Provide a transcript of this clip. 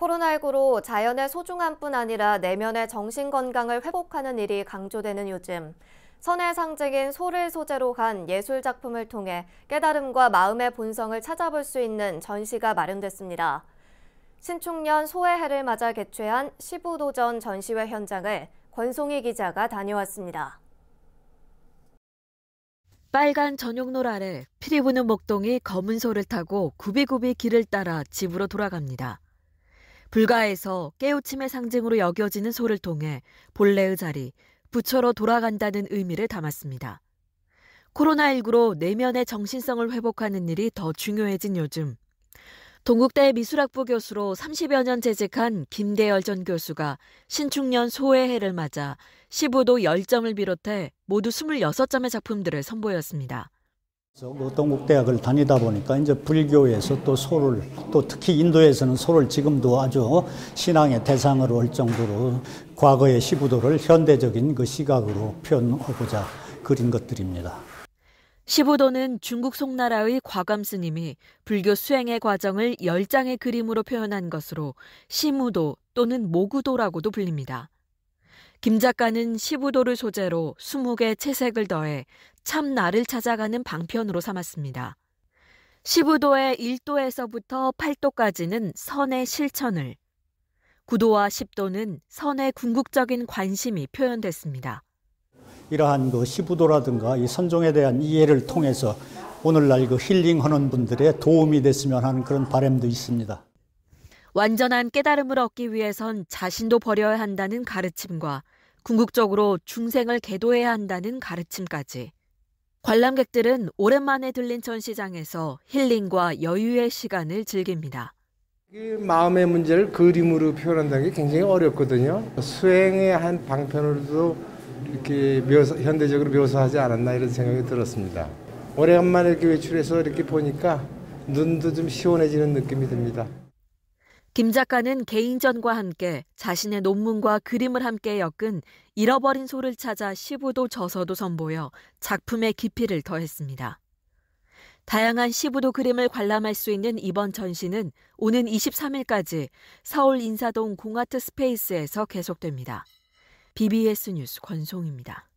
코로나19로 자연의 소중함뿐 아니라 내면의 정신 건강을 회복하는 일이 강조되는 요즘 선의 상징인 소를 소재로 한 예술 작품을 통해 깨달음과 마음의 본성을 찾아볼 수 있는 전시가 마련됐습니다. 신축년 소의 해를 맞아 개최한 1 5도전 전시회 현장을 권송희 기자가 다녀왔습니다. 빨간 전용로 아래 피리 부는 목동이 검은 소를 타고 구비구비 길을 따라 집으로 돌아갑니다. 불가에서 깨우침의 상징으로 여겨지는 소를 통해 본래의 자리, 부처로 돌아간다는 의미를 담았습니다. 코로나19로 내면의 정신성을 회복하는 일이 더 중요해진 요즘, 동국대 미술학부 교수로 30여 년 재직한 김대열 전 교수가 신축년 소의 해를 맞아 15도 10점을 비롯해 모두 26점의 작품들을 선보였습니다. 노동국대학을 뭐 다니다 보니까 이제 불교에서 또 소를 또 특히 인도에서는 소를 지금도 아주 신앙의 대상으로 할 정도로 과거의 시부도를 현대적인 그 시각으로 표현하고자 그린 것들입니다. 시부도는 중국 송나라의 과감 스님이 불교 수행의 과정을 열장의 그림으로 표현한 것으로 시무도 또는 모구도라고도 불립니다. 김 작가는 15도를 소재로 20개 채색을 더해 참 나를 찾아가는 방편으로 삼았습니다. 15도의 1도에서부터 8도까지는 선의 실천을, 9도와 10도는 선의 궁극적인 관심이 표현됐습니다. 이러한 그 15도라든가 이 선종에 대한 이해를 통해서 오늘날 그 힐링하는 분들의 도움이 됐으면 하는 그런 바람도 있습니다. 완전한 깨달음을 얻기 위해선 자신도 버려야 한다는 가르침과 궁극적으로 중생을 계도해야 한다는 가르침까지. 관람객들은 오랜만에 들린 전시장에서 힐링과 여유의 시간을 즐깁니다. 마음의 문제를 그림으로 표현한다는 게 굉장히 어렵거든요. 수행의 한 방편으로도 이렇게 묘사, 현대적으로 묘사하지 않았나 이런 생각이 들었습니다. 오래만에 이렇게 외출해서 이렇게 보니까 눈도 좀 시원해지는 느낌이 듭니다. 김 작가는 개인전과 함께 자신의 논문과 그림을 함께 엮은 잃어버린 소를 찾아 시부도 저서도 선보여 작품의 깊이를 더했습니다. 다양한 시부도 그림을 관람할 수 있는 이번 전시는 오는 23일까지 서울 인사동 공아트 스페이스에서 계속됩니다. BBS 뉴스 권송입니다.